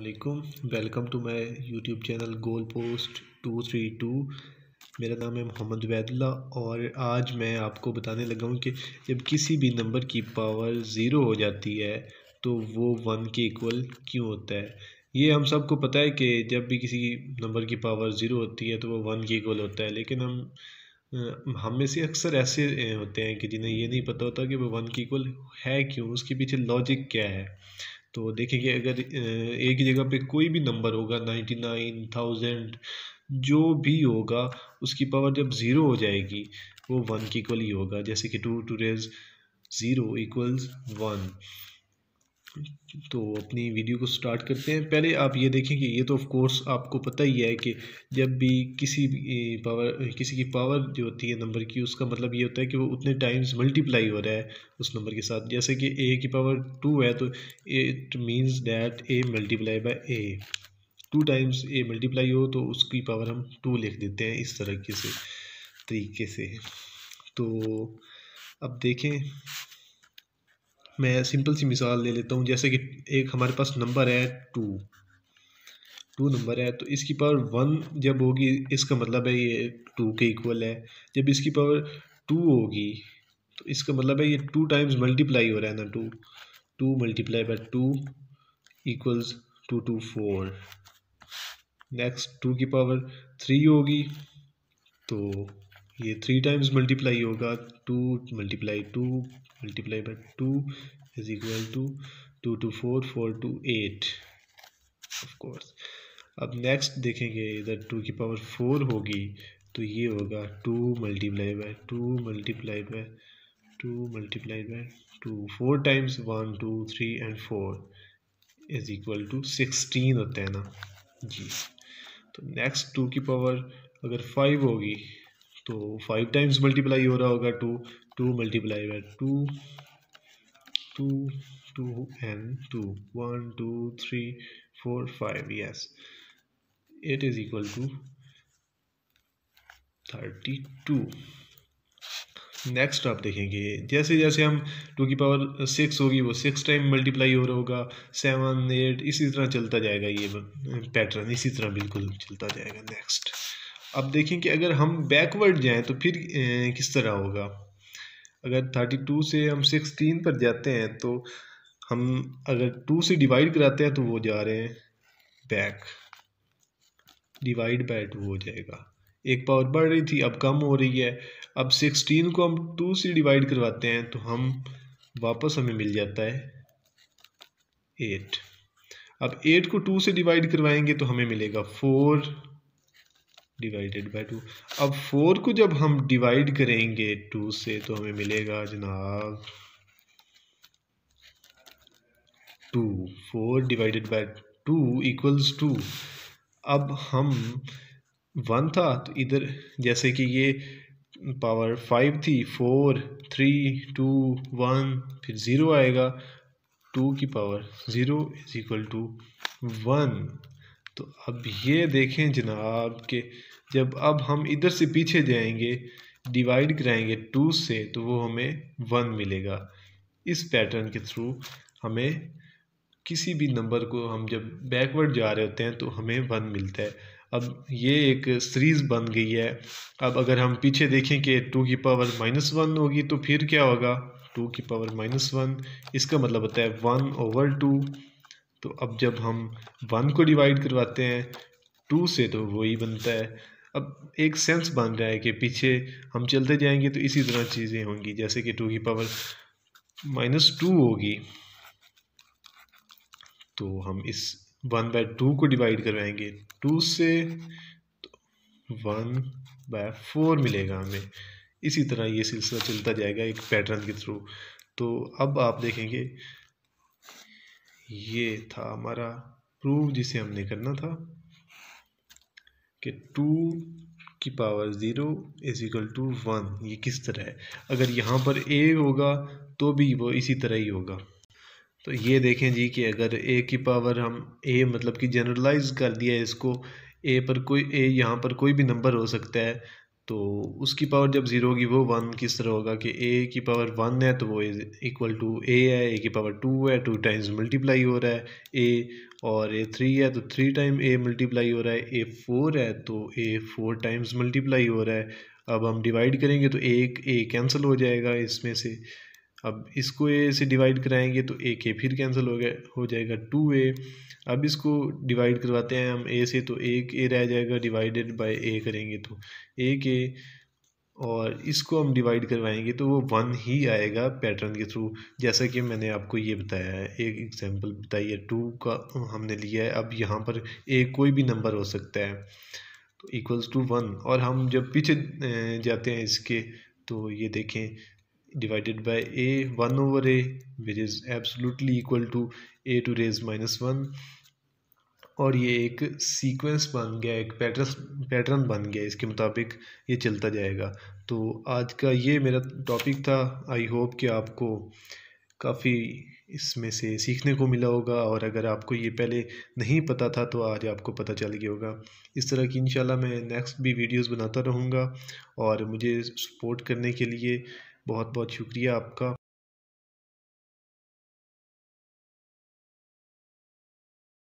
असलकुम welcome to my YouTube channel goal post two three two मेरा नाम है मोहम्मद वैदुल्ला और आज मैं आपको बताने लगा हूँ कि जब किसी भी नंबर की पावर ज़ीरो हो जाती है तो वो वन के इक्वल क्यों होता है ये हम सबको पता है कि जब भी किसी नंबर की पावर ज़ीरो होती है तो वो वन के इक्वल होता है लेकिन हम हम में से अक्सर ऐसे होते हैं कि जिन्हें ये नहीं पता होता कि वो वन की इक्वल है क्यों उसके पीछे लॉजिक क्या है तो देखेंगे अगर एक ही जगह पे कोई भी नंबर होगा नाइन्टी नाइन थाउजेंड जो भी होगा उसकी पावर जब ज़ीरो हो जाएगी वो वन के इक्वल ही होगा जैसे कि two to raise zero equals one तो अपनी वीडियो को स्टार्ट करते हैं पहले आप ये देखें कि ये तो ऑफ कोर्स आपको पता ही है कि जब भी किसी भी पावर किसी की पावर जो होती है नंबर की उसका मतलब ये होता है कि वो उतने टाइम्स मल्टीप्लाई हो रहा है उस नंबर के साथ जैसे कि ए की पावर टू है तो it means that a multiply by a two times a multiply हो तो उसकी पावर हम टू लिख देते हैं इस तरह से तरीके से तो अब देखें मैं सिंपल सी मिसाल ले लेता हूँ जैसे कि एक हमारे पास नंबर है टू टू नंबर है तो इसकी पावर वन जब होगी इसका मतलब है ये टू के इक्वल है जब इसकी पावर टू होगी तो इसका मतलब है ये टू टाइम्स मल्टीप्लाई हो रहा है ना two two multiply by two equals two two four next two की पावर थ्री होगी तो ये थ्री टाइम्स मल्टीप्लाई होगा two multiply two multiply by two is equal to two two four four two eight of course अब next देखेंगे इधर to की power four होगी तो ये होगा two multiply by two multiply by two multiply by two four times one two three and four is equal to sixteen होता है ना जी तो नेक्स्ट टू की पावर अगर फाइव होगी तो फाइव टाइम्स मल्टीप्लाई हो रहा होगा two two multiply by two two two and two one two three four five yes it is equal to thirty two next आप देखेंगे जैसे जैसे हम टू की पावर सिक्स होगी वो सिक्स टाइम मल्टीप्लाई हो रहा होगा सेवन एट इसी तरह चलता जाएगा ये पैटर्न इसी तरह बिल्कुल चलता जाएगा नेक्स्ट अब देखें कि अगर हम बैकवर्ड जाएं तो फिर किस तरह होगा अगर थर्टी टू से हम सिक्सटीन पर जाते हैं तो हम अगर टू से डिवाइड कराते हैं तो वो जा रहे हैं बैक डिवाइड बाय टू हो जाएगा एक पावर बढ़ रही थी अब कम हो रही है अब सिक्सटीन को हम टू से डिवाइड करवाते हैं तो हम वापस हमें मिल जाता है एट अब एट को टू से डिवाइड करवाएंगे तो हमें मिलेगा फोर डिवाइडेड बाय टू अब फोर को जब हम डिवाइड करेंगे टू से तो हमें मिलेगा जनाब two four divided by two equals two अब हम वन था तो इधर जैसे कि ये पावर फाइव थी फोर थ्री टू वन फिर ज़ीरो आएगा टू की power zero is equal to one तो अब ये देखें जनाब के जब अब हम इधर से पीछे जाएंगे डिवाइड कराएंगे टू से तो वो हमें वन मिलेगा इस पैटर्न के थ्रू हमें किसी भी नंबर को हम जब बैकवर्ड जा रहे होते हैं तो हमें वन मिलता है अब ये एक सीरीज़ बन गई है अब अगर हम पीछे देखें कि टू की पावर माइनस वन होगी तो फिर क्या होगा टू की पावर माइनस वन इसका मतलब होता है वन ओवर टू तो अब जब हम वन को डिवाइड करवाते हैं टू से तो वही बनता है अब एक सेंस बन रहा है कि पीछे हम चलते जाएंगे तो इसी तरह चीज़ें होंगी जैसे कि टू की पावर माइनस टू होगी तो हम इस वन बाय टू को डिवाइड करवाएंगे टू से तो वन बाय फोर मिलेगा हमें इसी तरह ये सिलसिला चलता जाएगा एक पैटर्न के थ्रू तो अब आप देखेंगे ये था हमारा प्रूव जिसे हमने करना था कि टू की power zero is equal to one ये किस तरह है अगर यहाँ पर ए होगा तो भी वो इसी तरह ही होगा तो ये देखें जी कि अगर ए की पावर हम ए मतलब कि जनरलाइज कर दिया इसको ए पर कोई ए यहाँ पर कोई भी नंबर हो सकता है तो उसकी पावर जब ज़ीरो होगी वो वन किस तरह होगा कि ए की पावर वन है तो वो इक्वल टू ए है ए की पावर टू है टू टाइम्स मल्टीप्लाई हो रहा है ए और ए थ्री है तो थ्री टाइम ए मल्टीप्लाई हो रहा है ए फोर है तो ए फोर टाइम्स मल्टीप्लाई हो रहा है अब हम डिवाइड करेंगे तो एक ए कैंसिल हो जाएगा इसमें से अब इसको ए से डिवाइड कराएंगे तो ए के फिर कैंसिल हो गया हो जाएगा टू ए अब इसको डिवाइड करवाते हैं हम ए से तो एक ए रह जाएगा डिवाइडेड बाय ए करेंगे तो एक ए और इसको हम डिवाइड करवाएंगे तो वो वन ही आएगा पैटर्न के थ्रू जैसा कि मैंने आपको ये बताया है एक एग्जांपल बताइए टू का हमने लिया है अब यहाँ पर ए कोई भी नंबर हो सकता है तो इक्वल्स टू वन और हम जब पीछे जाते हैं इसके तो ये देखें divided by a 1 over a which is absolutely equal to a to raise minus one और ये एक सीक्वेंस बन गया एक पैटर्न पैटर्न बन गया इसके मुताबिक ये चलता जाएगा तो आज का ये मेरा टॉपिक था आई होप कि आपको काफ़ी इसमें से सीखने को मिला होगा और अगर आपको ये पहले नहीं पता था तो आज आपको पता चल गया होगा इस तरह की इंशाल्लाह मैं नेक्स्ट भी वीडियोस बनाता रहूँगा और मुझे सपोर्ट करने के लिए बहुत बहुत शुक्रिया आपका